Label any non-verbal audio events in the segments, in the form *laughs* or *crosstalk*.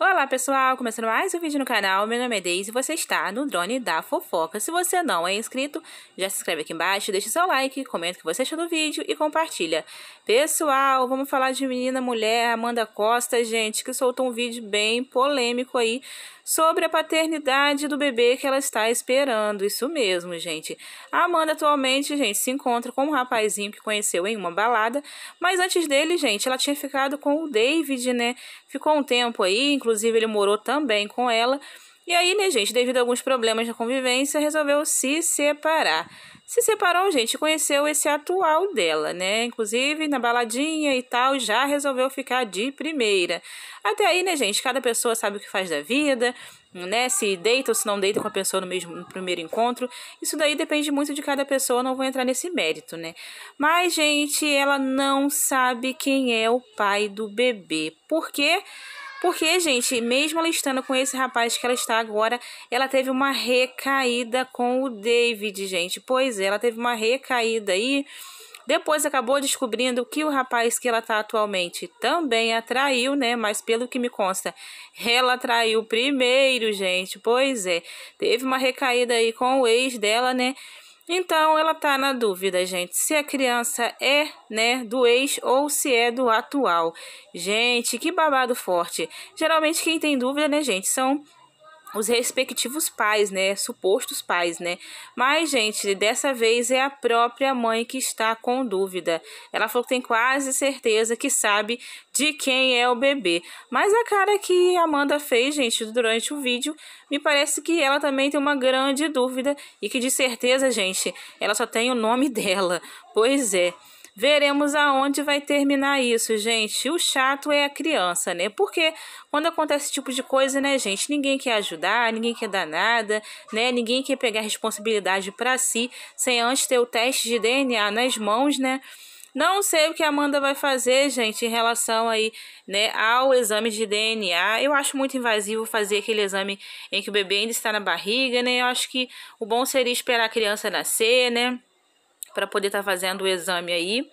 Olá pessoal, começando mais um vídeo no canal, meu nome é Deise e você está no Drone da Fofoca. Se você não é inscrito, já se inscreve aqui embaixo, deixa seu like, comenta o que você achou do vídeo e compartilha. Pessoal, vamos falar de menina mulher Amanda Costa, gente, que soltou um vídeo bem polêmico aí sobre a paternidade do bebê que ela está esperando. Isso mesmo, gente. A Amanda atualmente, gente, se encontra com um rapazinho que conheceu em uma balada, mas antes dele, gente, ela tinha ficado com o David, né? Ficou um tempo aí, inclusive Inclusive, ele morou também com ela. E aí, né, gente, devido a alguns problemas de convivência, resolveu se separar. Se separou, gente, conheceu esse atual dela, né? Inclusive, na baladinha e tal, já resolveu ficar de primeira. Até aí, né, gente, cada pessoa sabe o que faz da vida, né? Se deita ou se não deita com a pessoa no mesmo no primeiro encontro. Isso daí depende muito de cada pessoa, não vou entrar nesse mérito, né? Mas, gente, ela não sabe quem é o pai do bebê. Por quê? Porque porque, gente, mesmo ela estando com esse rapaz que ela está agora, ela teve uma recaída com o David, gente. Pois é, ela teve uma recaída aí. Depois acabou descobrindo que o rapaz que ela tá atualmente também atraiu, né? Mas pelo que me consta, ela atraiu primeiro, gente. Pois é, teve uma recaída aí com o ex dela, né? Então ela tá na dúvida, gente, se a criança é, né, do ex ou se é do atual. Gente, que babado forte. Geralmente quem tem dúvida, né, gente, são os respectivos pais, né, supostos pais, né? Mas gente, dessa vez é a própria mãe que está com dúvida. Ela falou que tem quase certeza que sabe de quem é o bebê. Mas a cara que Amanda fez, gente, durante o vídeo, me parece que ela também tem uma grande dúvida e que de certeza, gente, ela só tem o nome *laughs* dela. Pois é. Veremos aonde vai terminar isso, gente. O chato é a criança, né? Porque quando acontece esse tipo de coisa, né, gente? Ninguém quer ajudar, ninguém quer dar nada, né? Ninguém quer pegar responsabilidade para si sem antes ter o teste de DNA nas mãos, né? Não sei o que a Amanda vai fazer, gente, em relação aí, né, ao exame de DNA. Eu acho muito invasivo fazer aquele exame em que o bebê ainda está na barriga, né? Eu acho que o bom seria esperar a criança nascer, né? para poder estar tá fazendo o exame aí.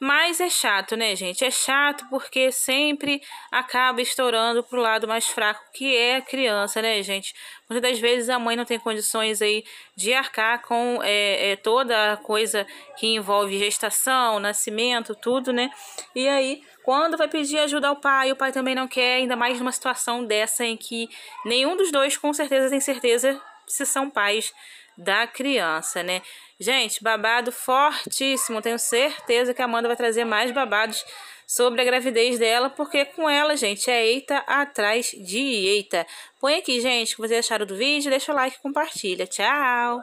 Mas é chato, né, gente? É chato porque sempre acaba estourando pro lado mais fraco, que é a criança, né, gente? Muitas das vezes a mãe não tem condições aí de arcar com é, é, toda a coisa que envolve gestação, nascimento, tudo, né? E aí, quando vai pedir ajuda ao pai, o pai também não quer, ainda mais numa situação dessa em que nenhum dos dois com certeza tem certeza se são pais da criança, né? Gente, babado fortíssimo. Tenho certeza que a Amanda vai trazer mais babados sobre a gravidez dela, porque com ela, gente, é eita atrás de eita. Põe aqui, gente, o que vocês acharam do vídeo. Deixa o like e compartilha. Tchau!